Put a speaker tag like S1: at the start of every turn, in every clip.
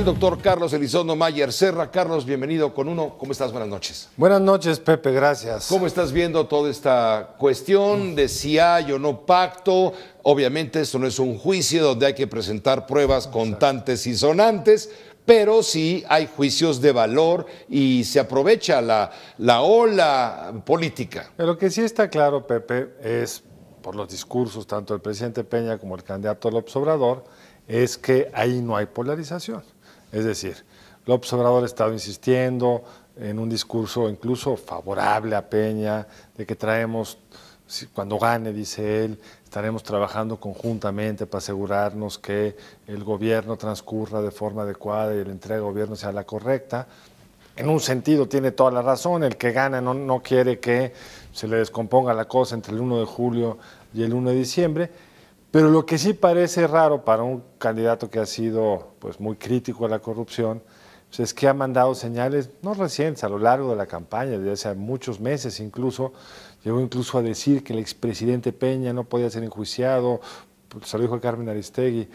S1: el doctor Carlos Elizondo Mayer Serra. Carlos, bienvenido con uno. ¿Cómo estás? Buenas noches. Buenas noches, Pepe, gracias. ¿Cómo estás viendo toda esta cuestión mm. de si hay o no pacto? Obviamente esto no es un juicio donde hay que presentar pruebas contantes y sonantes, pero sí hay juicios de valor y se aprovecha la, la ola política.
S2: Pero lo que sí está claro, Pepe, es por los discursos tanto del presidente Peña como el candidato López Obrador, es que ahí no hay polarización. Es decir, López Obrador ha estado insistiendo en un discurso incluso favorable a Peña, de que traemos, cuando gane, dice él, estaremos trabajando conjuntamente para asegurarnos que el gobierno transcurra de forma adecuada y la entrega de gobierno sea la correcta. En un sentido tiene toda la razón, el que gana no, no quiere que se le descomponga la cosa entre el 1 de julio y el 1 de diciembre, pero lo que sí parece raro para un candidato que ha sido pues, muy crítico a la corrupción pues, es que ha mandado señales, no recientes, a lo largo de la campaña, desde hace muchos meses incluso, llegó incluso a decir que el expresidente Peña no podía ser enjuiciado, pues, se lo dijo Carmen Aristegui,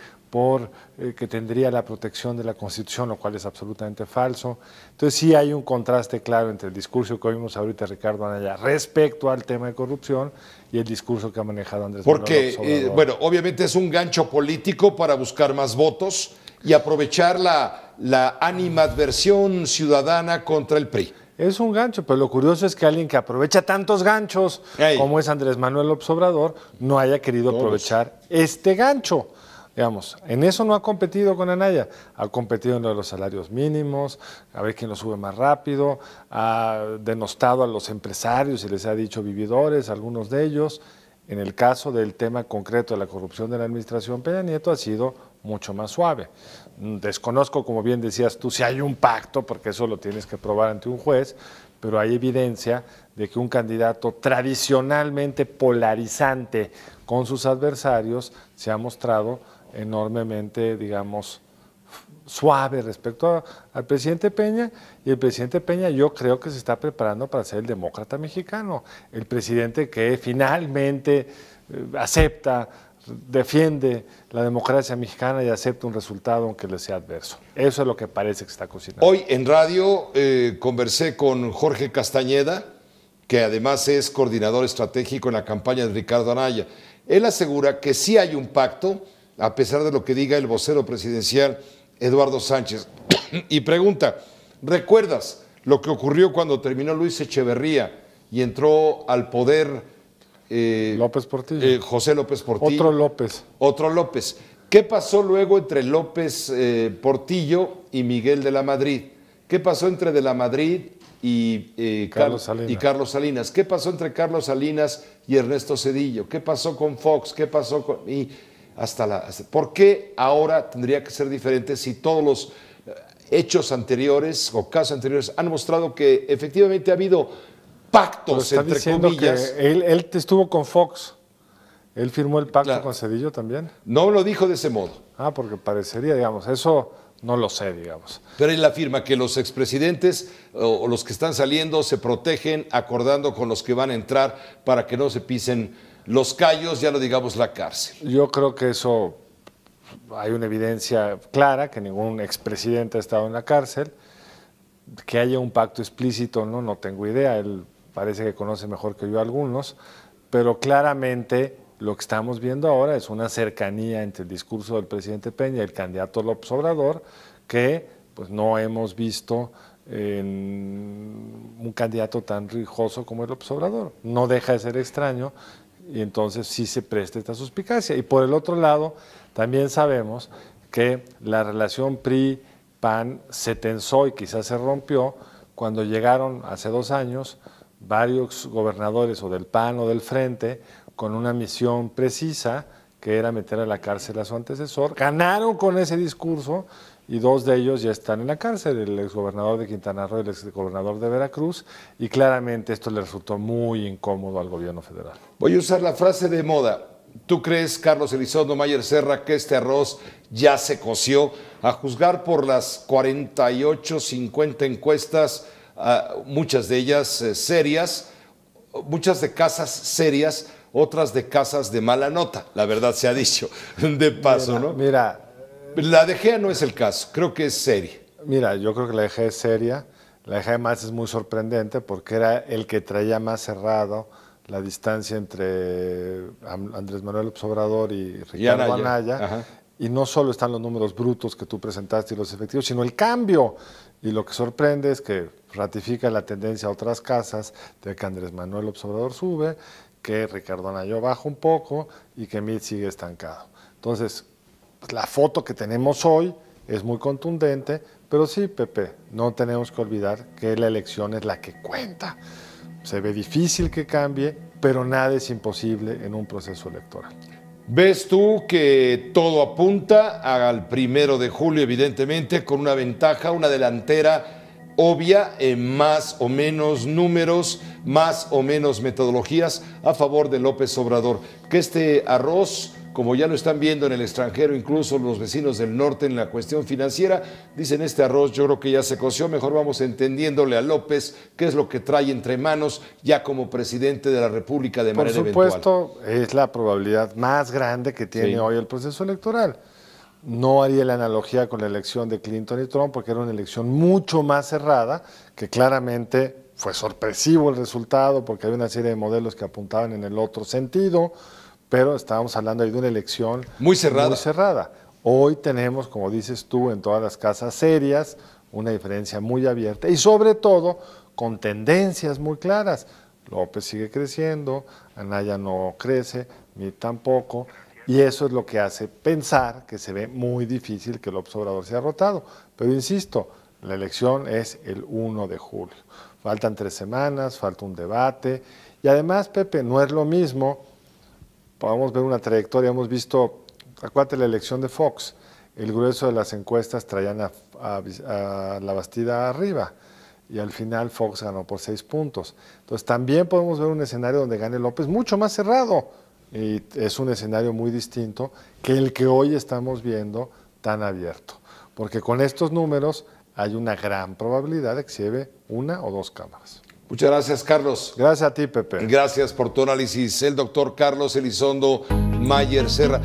S2: eh, que tendría la protección de la Constitución, lo cual es absolutamente falso. Entonces sí hay un contraste claro entre el discurso que oímos ahorita Ricardo Anaya respecto al tema de corrupción y el discurso que ha manejado Andrés Manuel Porque, eh, bueno,
S1: obviamente es un gancho político para buscar más votos y aprovechar
S2: la, animadversión ciudadana contra el PRI. Es un gancho, pero lo curioso es que alguien que aprovecha tantos ganchos como es Andrés Manuel López Obrador no haya querido aprovechar este gancho. Digamos, en eso no ha competido con Anaya, ha competido en los salarios mínimos, a ver quién lo sube más rápido, ha denostado a los empresarios y les ha dicho vividores, algunos de ellos. En el caso del tema concreto de la corrupción de la administración, Peña Nieto ha sido mucho más suave. Mm, desconozco, como bien decías tú, si hay un pacto, porque eso lo tienes que probar ante un juez, pero hay evidencia de que un candidato tradicionalmente polarizante con sus adversarios se ha mostrado enormemente, digamos, suave respecto al presidente Peña y el presidente Peña yo creo que se está preparando para ser el demócrata mexicano, el presidente que finalmente eh, acepta, defiende la democracia mexicana y acepta un resultado aunque le sea adverso. Eso es lo que parece que está cocinando.
S1: Hoy en radio eh, conversé con Jorge Castañeda, que además es coordinador estratégico en la campaña de Ricardo Anaya. Él asegura que sí hay un pacto, a pesar de lo que diga el vocero presidencial Eduardo Sánchez. y pregunta, ¿recuerdas lo que ocurrió cuando terminó Luis Echeverría y entró al poder eh, López Portillo. Eh, José López Portillo? Otro López. Otro López. ¿Qué pasó luego entre López eh, Portillo y Miguel de la Madrid? ¿Qué pasó entre de la Madrid y, Carlos Salinas. y, Carlos Salinas. ¿Qué pasó entre Carlos Salinas y Ernesto Cedillo? ¿Qué pasó con Fox? ¿Qué pasó con.? Y hasta la... ¿Por qué ahora tendría que ser diferente si todos los eh, hechos anteriores o casos anteriores han mostrado que efectivamente ha habido
S2: pactos, entre comillas? él, estuvo con Fox. ¿Él firmó el pacto con Cedillo también? No lo dijo de ese modo. Ah, porque parecería, digamos, eso
S1: no lo sé, digamos. Pero él afirma que los expresidentes o los que están saliendo se protegen acordando con los que van a entrar para que no se pisen los callos, ya lo digamos la
S2: cárcel. Yo creo que eso hay una evidencia clara que ningún expresidente ha estado en la cárcel. Que haya un pacto explícito, no, no tengo idea. Él parece que conoce mejor que yo algunos, pero claramente lo que estamos viendo ahora es una cercanía entre el discurso del presidente Peña y el candidato López Obrador que pues, no hemos visto en un candidato tan rijoso como el López Obrador. No deja de ser extraño y entonces sí se presta esta suspicacia. Y por el otro lado, también sabemos que la relación PRI-PAN se tensó y quizás se rompió cuando llegaron hace dos años varios gobernadores o del PAN o del Frente con una misión precisa que era meter a la cárcel a su antecesor. Ganaron con ese discurso y dos de ellos ya están en la cárcel, el exgobernador de Quintana Roo y el exgobernador de Veracruz, y claramente esto le resultó muy incómodo al gobierno federal. Voy a usar la frase de moda.
S1: ¿Tú crees, Carlos Elizondo Mayer Serra, que este arroz ya se coció? A juzgar por las 48, 50 encuestas, ah, muchas de ellas eh, serias, muchas de casas serias, otras de casas de mala
S2: nota, la verdad se ha dicho, de paso, ¿no? Mira. La de no es el caso, creo que es seria. Mira, yo creo que la de es seria. La de además es muy sorprendente porque era el que traía más cerrado la distancia entre Andrés Manuel López Obrador y Ricardo Anaya. Y no solo están los números brutos que tú presentaste y los efectivos, sino el cambio. Y lo que sorprende es que ratifica la tendencia a otras casas de que Andrés Manuel López Obrador sube, que Ricardo Nayo baja un poco y que Mil sigue estancado. Entonces, pues, la foto que tenemos hoy es muy contundente, pero sí, Pepe, no tenemos que olvidar que la elección es la que cuenta. Se ve difícil que cambie, pero nada es imposible en un proceso electoral.
S1: ¿Ves tú que todo apunta al primero de julio, evidentemente, con una ventaja, una delantera obvia en más o menos números, más o menos metodologías a favor de López Obrador. Que este arroz, como ya lo están viendo en el extranjero, incluso los vecinos del norte en la cuestión financiera, dicen este arroz yo creo que ya se coció, mejor vamos entendiéndole a López qué es lo que trae entre manos ya como presidente de la República de manera manera Por supuesto,
S2: es la probabilidad más grande que tiene hoy el proceso electoral no haría la analogía con la elección de Clinton y Trump, porque era una elección mucho más cerrada, que claramente fue sorpresivo el resultado, porque había una serie de modelos que apuntaban en el otro sentido, pero estábamos hablando de una elección muy cerrada. Muy cerrada. Hoy tenemos, como dices tú, en todas las casas serias, una diferencia muy abierta y sobre todo con tendencias muy claras. López sigue creciendo, Anaya no crece, ni tampoco. Y eso es lo que hace pensar que se ve muy difícil que López Obrador sea rotado. Pero insisto, la elección es el 1 de julio. Faltan tres semanas, falta un debate. Y además, Pepe, no es lo mismo. Podemos ver una trayectoria. Hemos visto, acuérdate la elección de Fox. El grueso de las encuestas traían a, a la bastida arriba. Y al final Fox ganó por seis puntos. Entonces también podemos ver un escenario donde gane López mucho más cerrado y es un escenario muy distinto que el que hoy estamos viendo tan abierto. Porque con estos números hay una gran probabilidad de que se lleve una o dos cámaras. Muchas
S1: gracias, Carlos. Gracias a ti, Pepe. Gracias por tu análisis. El doctor Carlos Elizondo Mayer Serra.